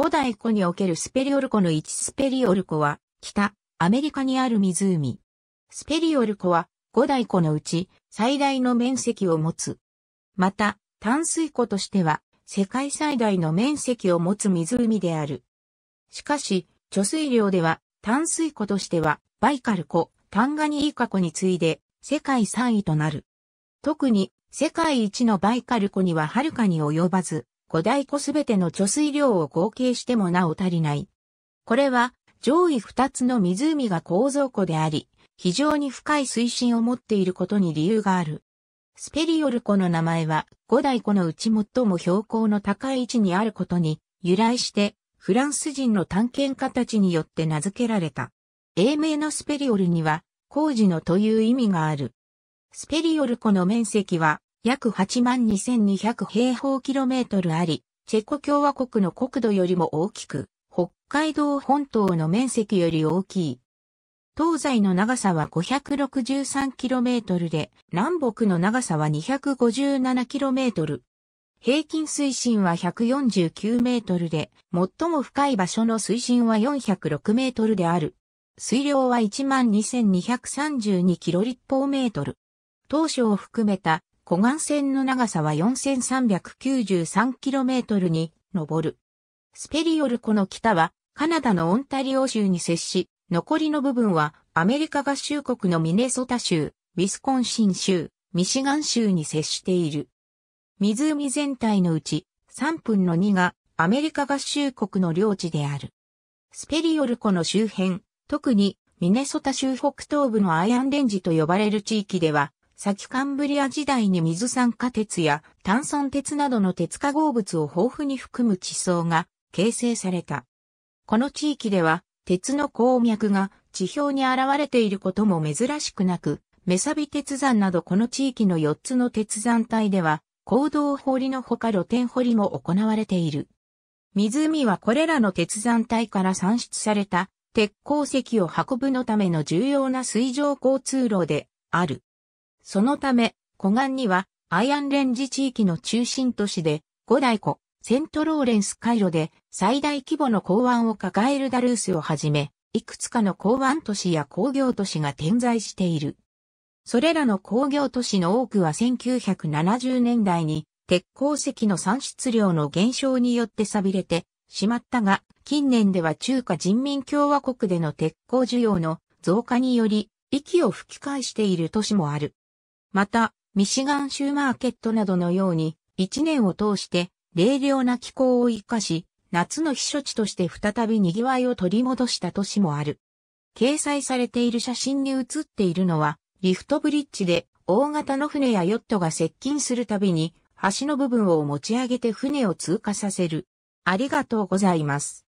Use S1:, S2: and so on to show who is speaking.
S1: 五大湖におけるスペリオル湖の1スペリオル湖は、北、アメリカにある湖。スペリオル湖は、五大湖のうち、最大の面積を持つ。また、淡水湖としては、世界最大の面積を持つ湖である。しかし、貯水量では、淡水湖としては、バイカル湖、タンガニーカ湖に次いで、世界3位となる。特に、世界一のバイカル湖にははるかに及ばず、五大湖すべての貯水量を合計してもなお足りない。これは上位二つの湖が構造湖であり、非常に深い水深を持っていることに理由がある。スペリオル湖の名前は五大湖のうち最も標高の高い位置にあることに由来してフランス人の探検家たちによって名付けられた。英名のスペリオルには工事のという意味がある。スペリオル湖の面積は約8万2200平方キロメートルあり、チェコ共和国の国土よりも大きく、北海道本島の面積より大きい。東西の長さは5 6 3トルで、南北の長さは2 5 7トル。平均水深は1 4 9ルで、最も深い場所の水深は4 0 6ルである。水量は12,232キロ立方メートル。当初を含めた湖岸線の長さは 4393km に上る。スペリオル湖の北はカナダのオンタリオ州に接し、残りの部分はアメリカ合衆国のミネソタ州、ウィスコンシン州、ミシガン州に接している。湖全体のうち3分の2がアメリカ合衆国の領地である。スペリオル湖の周辺、特にミネソタ州北東部のアイアンレンジと呼ばれる地域では先カンブリア時代に水酸化鉄や炭酸鉄などの鉄化合物を豊富に含む地層が形成された。この地域では鉄の鉱脈が地表に現れていることも珍しくなく、メサビ鉄山などこの地域の4つの鉄山帯では、坑道掘りのほか露天掘りも行われている。湖はこれらの鉄山帯から産出された鉄鉱石を運ぶのための重要な水上交通路である。そのため、湖岸にはアイアンレンジ地域の中心都市で、五大湖、セントローレンス回路で最大規模の港湾を抱えるダルースをはじめ、いくつかの港湾都市や工業都市が点在している。それらの工業都市の多くは1970年代に鉄鉱石の産出量の減少によって錆びれてしまったが、近年では中華人民共和国での鉄鋼需要の増加により、息を吹き返している都市もある。また、ミシガン州マーケットなどのように、一年を通して冷涼な気候を生かし、夏の避暑地として再び賑わいを取り戻した都市もある。掲載されている写真に写っているのは、リフトブリッジで大型の船やヨットが接近するたびに、橋の部分を持ち上げて船を通過させる。ありがとうございます。